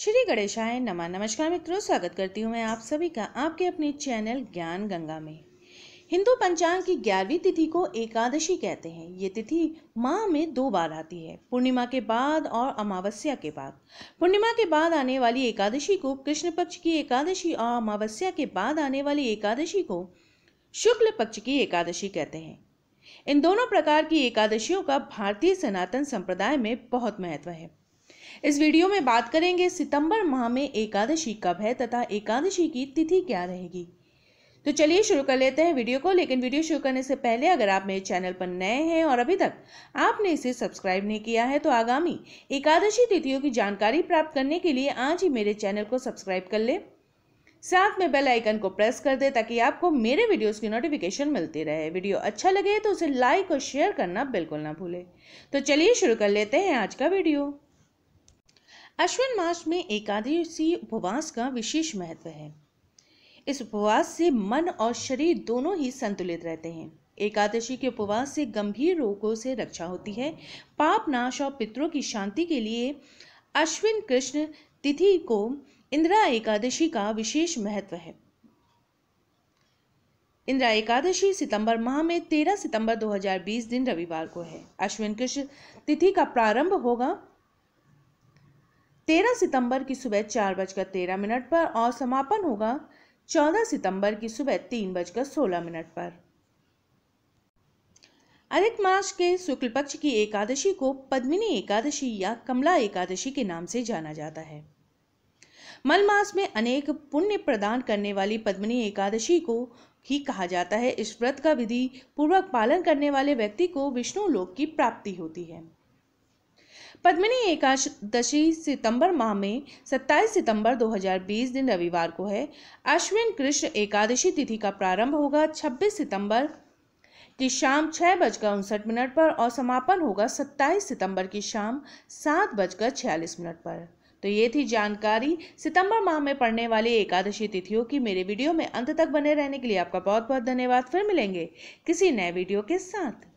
श्री गणेशाय नमा नमस्कार मित्रों स्वागत करती हूँ मैं आप सभी का आपके अपने चैनल ज्ञान गंगा में हिंदू पंचांग की ग्यारहवीं तिथि को एकादशी कहते हैं ये तिथि माह में दो बार आती है पूर्णिमा के बाद और अमावस्या के बाद पूर्णिमा के बाद आने वाली एकादशी को कृष्ण पक्ष की एकादशी और अमावस्या के बाद आने वाली एकादशी को शुक्ल पक्ष की एकादशी कहते हैं इन दोनों प्रकार की एकादशियों का भारतीय सनातन संप्रदाय में बहुत महत्व है इस वीडियो में बात करेंगे सितंबर माह में एकादशी कब है तथा एकादशी की तिथि क्या रहेगी तो चलिए शुरू कर लेते हैं वीडियो को लेकिन वीडियो शुरू करने से पहले अगर आप मेरे चैनल पर नए हैं और अभी तक आपने इसे सब्सक्राइब नहीं किया है तो आगामी एकादशी तिथियों की जानकारी प्राप्त करने के लिए आज ही मेरे चैनल को सब्सक्राइब कर ले साथ में बेल आइकन को प्रेस कर दे ताकि आपको मेरे वीडियोस की नोटिफिकेशन मिलती रहे वीडियो अच्छा लगे तो उसे लाइक और शेयर करना बिल्कुल ना भूलें तो चलिए शुरू कर लेते हैं आज का वीडियो अश्विन मास में एकादशी उपवास का विशेष महत्व है इस उपवास से मन और शरीर दोनों ही संतुलित रहते हैं एकादशी के उपवास से गंभीर रोगों से रक्षा होती है पाप नाश और पितरों की शांति के लिए अश्विन कृष्ण तिथि को इंदिरा एकादशी का विशेष महत्व है इंदिरा एकादशी सितंबर माह में 13 सितंबर 2020 दिन रविवार को है अश्विन कृष्ण तिथि का प्रारंभ होगा तेरह सितंबर की सुबह चार बजकर तेरह मिनट पर और समापन होगा चौदह सितंबर की सुबह तीन बजकर सोलह मिनट पर अधिक मास के शुक्ल पक्ष की एकादशी को पद्मिनी एकादशी या कमला एकादशी के नाम से जाना जाता है मल मास में अनेक पुण्य प्रदान करने वाली पद्मिनी एकादशी को ही कहा जाता है इस व्रत का विधि पूर्वक पालन करने वाले व्यक्ति को विष्णु लोक की प्राप्ति होती है पद्मिनी एकादशी सितंबर माह में 27 सितंबर 2020 दिन रविवार को है अश्विन कृष्ण एकादशी तिथि का प्रारंभ होगा 26 सितंबर की शाम छः बजकर उनसठ मिनट पर और समापन होगा 27 सितंबर की शाम सात बजकर छियालीस मिनट पर तो ये थी जानकारी सितंबर माह में पड़ने वाली एकादशी तिथियों की मेरे वीडियो में अंत तक बने रहने के लिए आपका बहुत बहुत धन्यवाद फिर मिलेंगे किसी नए वीडियो के साथ